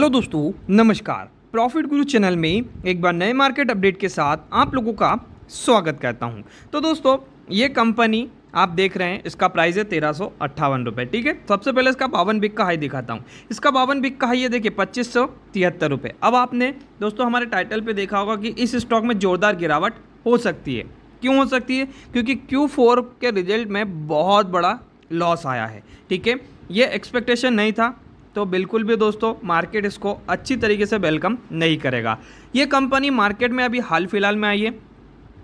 hello दोस्तों नमस्कार profit गुरु चैनल में एक बार नए मार्केट अपडेट के साथ आप लोगों का स्वागत करता हूं तो दोस्तों ये कंपनी आप देख रहे हैं इसका प्राइस है तेरह सौ अट्ठावन रुपये ठीक है सबसे पहले इसका बावन बिक का हाई दिखाता हूँ इसका बावन बिक का हाई ये देखिए पच्चीस सौ तिहत्तर रुपये अब आपने दोस्तों हमारे टाइटल पर देखा होगा कि इस स्टॉक में ज़ोरदार गिरावट हो सकती है क्यों हो सकती है क्योंकि क्यू के रिजल्ट में बहुत बड़ा लॉस आया है ठीक है ये एक्सपेक्टेशन नहीं था तो बिल्कुल भी दोस्तों मार्केट इसको अच्छी तरीके से वेलकम नहीं करेगा ये कंपनी मार्केट में अभी हाल फिलहाल में आई है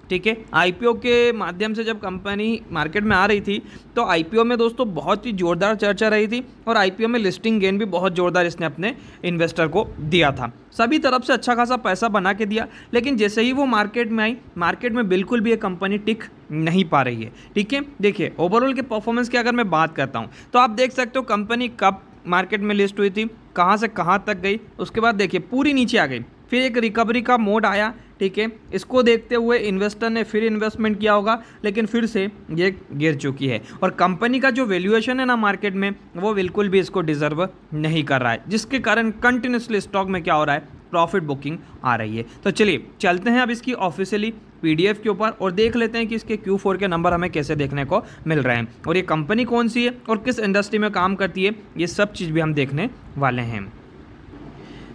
ठीक है आईपीओ के माध्यम से जब कंपनी मार्केट में आ रही थी तो आईपीओ में दोस्तों बहुत ही ज़ोरदार चर्चा रही थी और आईपीओ में लिस्टिंग गेन भी बहुत ज़ोरदार इसने अपने इन्वेस्टर को दिया था सभी तरफ से अच्छा खासा पैसा बना के दिया लेकिन जैसे ही वो मार्केट में आई मार्केट में बिल्कुल भी ये कंपनी टिक नहीं पा रही है ठीक है देखिए ओवरऑल के परफॉर्मेंस की अगर मैं बात करता हूँ तो आप देख सकते हो कंपनी कब मार्केट में लिस्ट हुई थी कहाँ से कहाँ तक गई उसके बाद देखिए पूरी नीचे आ गई फिर एक रिकवरी का मोड आया ठीक है इसको देखते हुए इन्वेस्टर ने फिर इन्वेस्टमेंट किया होगा लेकिन फिर से ये गिर चुकी है और कंपनी का जो वैल्यूएशन है ना मार्केट में वो बिल्कुल भी इसको डिजर्व नहीं कर रहा है जिसके कारण कंटिन्यूसली स्टॉक में क्या हो रहा है प्रॉफिट बुकिंग आ रही है तो चलिए चलते हैं अब इसकी ऑफिशियली पीडीएफ के ऊपर और देख लेते हैं कि इसके क्यू फोर के नंबर हमें कैसे देखने को मिल रहे हैं और ये कंपनी कौन सी है और किस इंडस्ट्री में काम करती है ये सब चीज़ भी हम देखने वाले हैं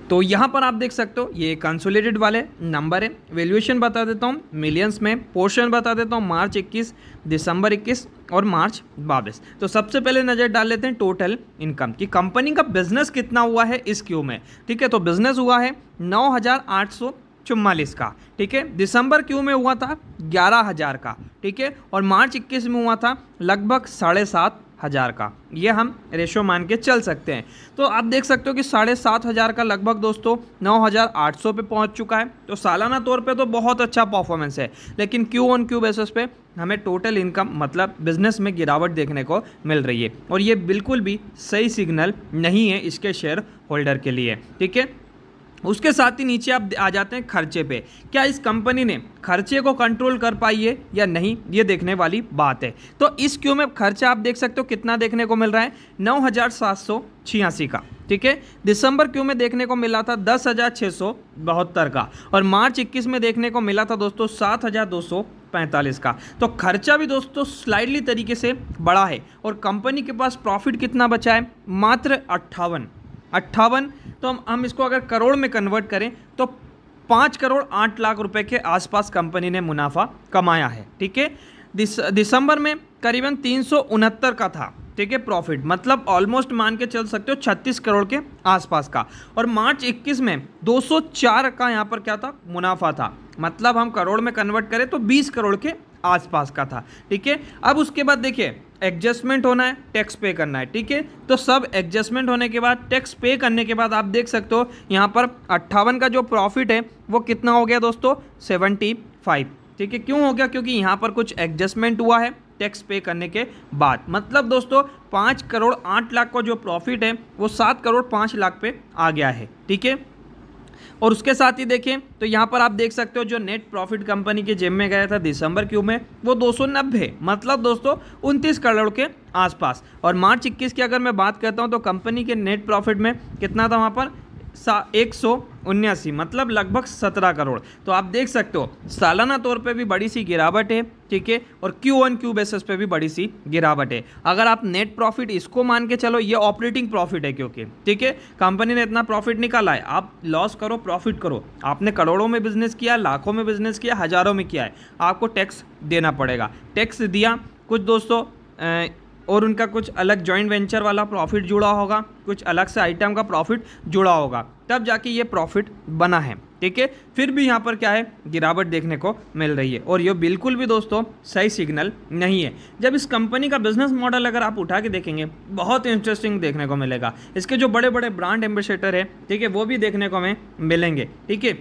तो यहाँ पर आप देख सकते हो ये कंसोलिडेटेड वाले नंबर है वैल्यूएशन बता देता हूँ मिलियंस में पोर्शन बता देता हूँ मार्च 21 दिसंबर 21 और मार्च बाईस तो सबसे पहले नज़र डाल लेते हैं टोटल इनकम की कंपनी का बिजनेस कितना हुआ है इस क्यू में ठीक है तो बिजनेस हुआ है नौ चुम्मालीस का ठीक है दिसंबर क्यों में हुआ था ग्यारह हज़ार का ठीक है और मार्च इक्कीस में हुआ था लगभग साढ़े सात हज़ार का ये हम रेशो मान के चल सकते हैं तो आप देख सकते हो कि साढ़े सात हज़ार का लगभग दोस्तों नौ हज़ार आठ सौ पर पहुँच चुका है तो सालाना तौर पे तो बहुत अच्छा परफॉर्मेंस है लेकिन क्यू ऑन क्यू बेसिस पे हमें टोटल इनकम मतलब बिजनेस में गिरावट देखने को मिल रही है और ये बिल्कुल भी सही सिग्नल नहीं है इसके शेयर होल्डर के लिए ठीक है उसके साथ ही नीचे आप आ जाते हैं खर्चे पे क्या इस कंपनी ने खर्चे को कंट्रोल कर पाई है या नहीं ये देखने वाली बात है तो इस क्यू में खर्चा आप देख सकते हो कितना देखने को मिल रहा है नौ हज़ार सात सौ छियासी का ठीक है दिसंबर क्यू में देखने को मिला था दस हज़ार छः सौ बहत्तर का और मार्च इक्कीस में देखने को मिला था दोस्तों सात हज़ार दो सौ पैंतालीस का तो खर्चा भी दोस्तों स्लाइडली तरीके से बढ़ा है और कंपनी के पास प्रॉफिट कितना बचा है मात्र अट्ठावन अट्ठावन तो हम हम इसको अगर करोड़ में कन्वर्ट करें तो पाँच करोड़ आठ लाख रुपए के आसपास कंपनी ने मुनाफा कमाया है ठीक है दिस, दिसंबर में करीबन तीन का था ठीक है प्रॉफिट मतलब ऑलमोस्ट मान के चल सकते हो 36 करोड़ के आसपास का और मार्च 21 में 204 का यहाँ पर क्या था मुनाफा था मतलब हम करोड़ में कन्वर्ट करें तो 20 करोड़ के आसपास का था ठीक है अब उसके बाद देखिए एडजस्टमेंट होना है टैक्स पे करना है ठीक है तो सब एडजस्टमेंट होने के बाद टैक्स पे करने के बाद आप देख सकते हो यहाँ पर अट्ठावन का जो प्रॉफिट है वो कितना हो गया दोस्तों सेवेंटी फाइव ठीक है क्यों हो गया क्योंकि यहाँ पर कुछ एडजस्टमेंट हुआ है टैक्स पे करने के बाद मतलब दोस्तों पाँच करोड़ आठ लाख का जो प्रॉफिट है वो सात करोड़ पाँच लाख पे आ गया है ठीक है और उसके साथ ही देखें तो यहाँ पर आप देख सकते हो जो नेट प्रॉफिट कंपनी के जेब में गया था दिसंबर क्यू में वो दो मतलब दोस्तों उनतीस करोड़ के आसपास और मार्च इक्कीस की अगर मैं बात करता हूँ तो कंपनी के नेट प्रॉफिट में कितना था वहाँ पर एक सौ उन्यासी मतलब लगभग सत्रह करोड़ तो आप देख सकते हो सालाना तौर पे भी बड़ी सी गिरावट है ठीक है और क्यू Q क्यू बेसिस पे भी बड़ी सी गिरावट है अगर आप नेट प्रॉफिट इसको मान के चलो ये ऑपरेटिंग प्रॉफिट है क्योंकि ठीक है कंपनी ने इतना प्रॉफिट निकाला है आप लॉस करो प्रॉफिट करो आपने करोड़ों में बिजनेस किया लाखों में बिजनेस किया हज़ारों में किया है आपको टैक्स देना पड़ेगा टैक्स दिया कुछ दोस्तों और उनका कुछ अलग जॉइंट वेंचर वाला प्रॉफिट जुड़ा होगा कुछ अलग से आइटम का प्रॉफिट जुड़ा होगा तब जाके ये प्रॉफिट बना है ठीक है फिर भी यहाँ पर क्या है गिरावट देखने को मिल रही है और ये बिल्कुल भी दोस्तों सही सिग्नल नहीं है जब इस कंपनी का बिजनेस मॉडल अगर आप उठा के देखेंगे बहुत इंटरेस्टिंग देखने को मिलेगा इसके जो बड़े बड़े ब्रांड एम्बेसडर है ठीक है वो भी देखने को हमें मिलेंगे ठीक है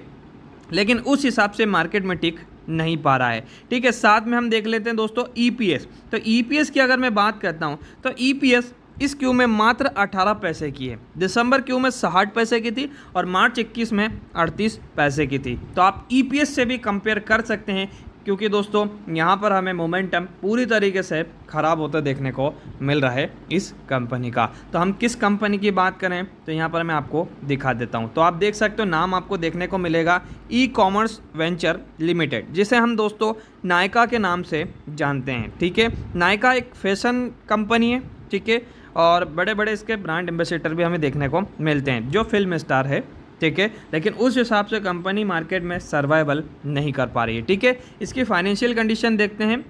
लेकिन उस हिसाब से मार्केट में टिक नहीं पा रहा है ठीक है साथ में हम देख लेते हैं दोस्तों ई e तो ई e की अगर मैं बात करता हूँ तो ई e इस क्यू में मात्र 18 पैसे की है दिसंबर क्यू में साठ पैसे की थी और मार्च 21 में 38 पैसे की थी तो आप ईपीएस से भी कंपेयर कर सकते हैं क्योंकि दोस्तों यहाँ पर हमें मोमेंटम पूरी तरीके से ख़राब होता देखने को मिल रहा है इस कंपनी का तो हम किस कंपनी की बात करें तो यहाँ पर मैं आपको दिखा देता हूँ तो आप देख सकते हो नाम आपको देखने को मिलेगा ई कॉमर्स वेंचर लिमिटेड जिसे हम दोस्तों नायका के नाम से जानते हैं ठीक है नायका एक फैशन कंपनी है ठीक है और बड़े बड़े इसके ब्रांड एम्बेसडर भी हमें देखने को मिलते हैं जो फिल्म स्टार है ठीक है लेकिन उस हिसाब से कंपनी मार्केट में सर्वाइवल नहीं कर पा रही है ठीक है इसकी फाइनेंशियल कंडीशन देखते हैं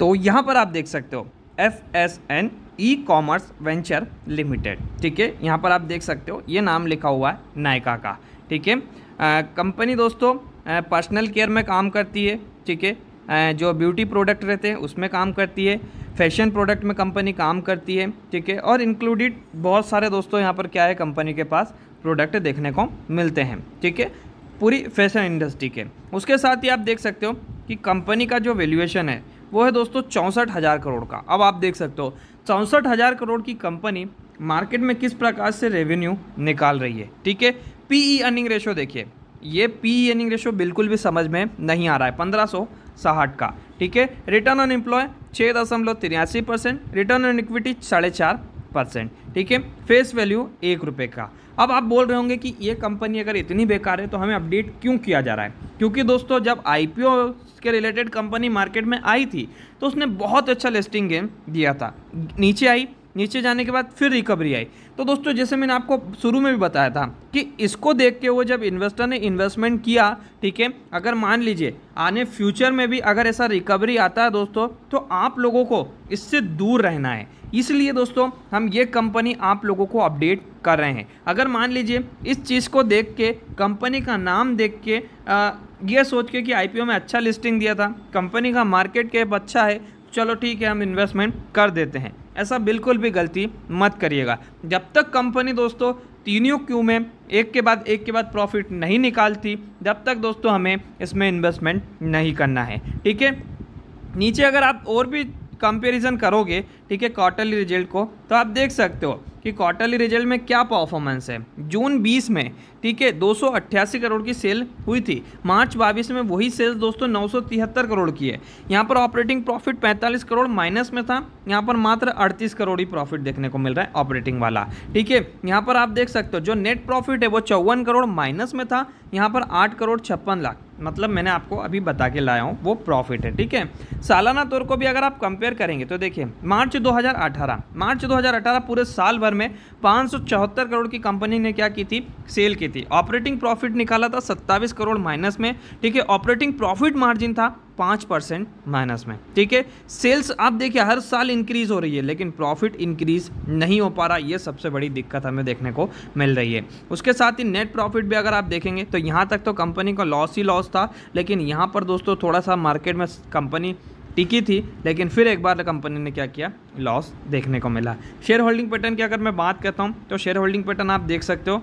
तो यहाँ पर आप देख सकते हो F S N E commerce venture limited ठीक है यहाँ पर आप देख सकते हो ये नाम लिखा हुआ है नायका का ठीक है कंपनी दोस्तों पर्सनल केयर में काम करती है ठीक है जो ब्यूटी प्रोडक्ट रहते हैं उसमें काम करती है फैशन प्रोडक्ट में कंपनी काम करती है ठीक है और इंक्लूडेड बहुत सारे दोस्तों यहाँ पर क्या है कंपनी के पास प्रोडक्ट देखने को मिलते हैं ठीक है पूरी फैशन इंडस्ट्री के उसके साथ ही आप देख सकते हो कि कंपनी का जो वैल्यूएशन है वो है दोस्तों चौंसठ हज़ार करोड़ का अब आप देख सकते हो चौंसठ हज़ार करोड़ की कंपनी मार्केट में किस प्रकार से रेवेन्यू निकाल रही है ठीक है पीई अर्निंग रेशो देखिए ये पीई अर्निंग रेशो बिल्कुल भी समझ में नहीं आ रहा है पंद्रह सौ साहठ का ठीक है रिटर्न ऑन एम्प्लॉय छः दशमलव तिरासी परसेंट रिटर्न ऑन इक्विटी साढ़े चार परसेंट ठीक है फेस वैल्यू एक रुपये का अब आप बोल रहे होंगे कि ये कंपनी अगर इतनी बेकार है तो हमें अपडेट क्यों किया जा रहा है क्योंकि दोस्तों जब आई के रिलेटेड कंपनी मार्केट में आई थी तो उसने बहुत अच्छा लिस्टिंग गेम दिया था नीचे आई नीचे जाने के बाद फिर रिकवरी आई तो दोस्तों जैसे मैंने आपको शुरू में भी बताया था कि इसको देख के वो जब इन्वेस्टर ने इन्वेस्टमेंट किया ठीक है अगर मान लीजिए आने फ्यूचर में भी अगर ऐसा रिकवरी आता है दोस्तों तो आप लोगों को इससे दूर रहना है इसलिए दोस्तों हम ये कंपनी आप लोगों को अपडेट कर रहे हैं अगर मान लीजिए इस चीज़ को देख के कंपनी का नाम देख के ये सोच के कि आईपीओ में अच्छा लिस्टिंग दिया था कंपनी का मार्केट कैप अच्छा है चलो ठीक है हम इन्वेस्टमेंट कर देते हैं ऐसा बिल्कुल भी गलती मत करिएगा जब तक कंपनी दोस्तों तीनों क्यू में एक के बाद एक के बाद प्रॉफिट नहीं निकालती जब तक दोस्तों हमें इसमें इन्वेस्टमेंट नहीं करना है ठीक है नीचे अगर आप और भी कंपेरिजन करोगे ठीक है क्वार्टरली रिजल्ट को तो आप देख सकते हो कि क्वार्टरली रिजल्ट में क्या परफॉर्मेंस है जून 20 में ठीक है दो करोड़ की सेल हुई थी मार्च बाईस में वही सेल्स दोस्तों नौ करोड़ की है यहाँ पर ऑपरेटिंग प्रॉफिट 45 करोड़ माइनस में था यहाँ पर मात्र 38 करोड़ ही प्रॉफिट देखने को मिल रहा है ऑपरेटिंग वाला ठीक है यहाँ पर आप देख सकते हो जो नेट प्रॉफिट है वो चौवन करोड़ माइनस में था यहाँ पर आठ करोड़ छप्पन लाख मतलब मैंने आपको अभी बता के लाया हूँ वो प्रॉफिट है ठीक है सालाना तौर को भी अगर आप कंपेयर करेंगे तो देखिए मार्च 2018 मार्च 2018 पूरे साल भर में पाँच करोड़ की कंपनी ने क्या की थी सेल की थी ऑपरेटिंग प्रॉफिट निकाला था सत्ताईस करोड़ माइनस में ठीक है ऑपरेटिंग प्रॉफिट मार्जिन था पाँच परसेंट माइनस में ठीक है सेल्स आप देखिए हर साल इंक्रीज़ हो रही है लेकिन प्रॉफिट इंक्रीज़ नहीं हो पा रहा ये सबसे बड़ी दिक्कत हमें देखने को मिल रही है उसके साथ ही नेट प्रॉफिट भी अगर आप देखेंगे तो यहाँ तक तो कंपनी का लॉस ही लॉस था लेकिन यहाँ पर दोस्तों थोड़ा सा मार्केट में कंपनी टिकी थी लेकिन फिर एक बार कंपनी ने क्या किया लॉस देखने को मिला शेयर होल्डिंग पैटर्न की अगर मैं बात करता हूँ तो शेयर होल्डिंग पैटर्न आप देख सकते हो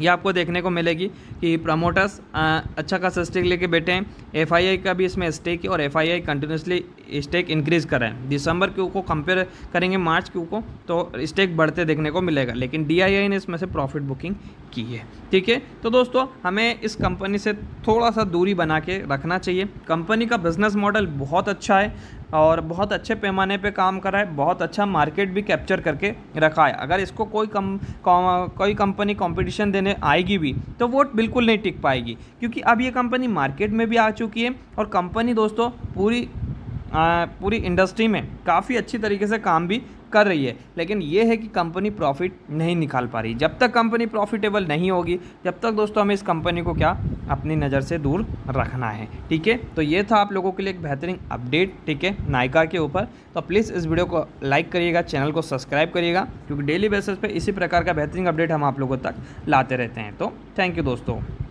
ये आपको देखने को मिलेगी कि प्रमोटर्स अच्छा खासा स्टेक लेके बैठे हैं एफआईआई का भी इसमें स्टेक है और एफआईआई कंटिन्यूसली स्टेक इंक्रीज़ करा है दिसंबर क्यू को कंपेयर करेंगे मार्च क्यू को तो स्टेक बढ़ते देखने को मिलेगा लेकिन डी ने इसमें से प्रॉफिट बुकिंग की है ठीक है तो दोस्तों हमें इस कंपनी से थोड़ा सा दूरी बना के रखना चाहिए कंपनी का बिजनेस मॉडल बहुत अच्छा है और बहुत अच्छे पैमाने पे काम कर रहा है बहुत अच्छा मार्केट भी कैप्चर करके रखा है अगर इसको कोई कम कोई कंपनी कंपटीशन देने आएगी भी तो वो बिल्कुल नहीं टिक पाएगी क्योंकि अब ये कंपनी मार्केट में भी आ चुकी है और कंपनी दोस्तों पूरी पूरी इंडस्ट्री में काफ़ी अच्छी तरीके से काम भी कर रही है लेकिन ये है कि कंपनी प्रॉफिट नहीं निकाल पा रही जब तक कंपनी प्रॉफिटेबल नहीं होगी जब तक दोस्तों हमें इस कंपनी को क्या अपनी नज़र से दूर रखना है ठीक है तो ये था आप लोगों के लिए एक बेहतरीन अपडेट ठीक है नायका के ऊपर तो प्लीज़ इस वीडियो को लाइक करिएगा चैनल को सब्सक्राइब करिएगा क्योंकि डेली बेसिस पर इसी प्रकार का बेहतरीन अपडेट हम आप लोगों तक लाते रहते हैं तो थैंक यू दोस्तों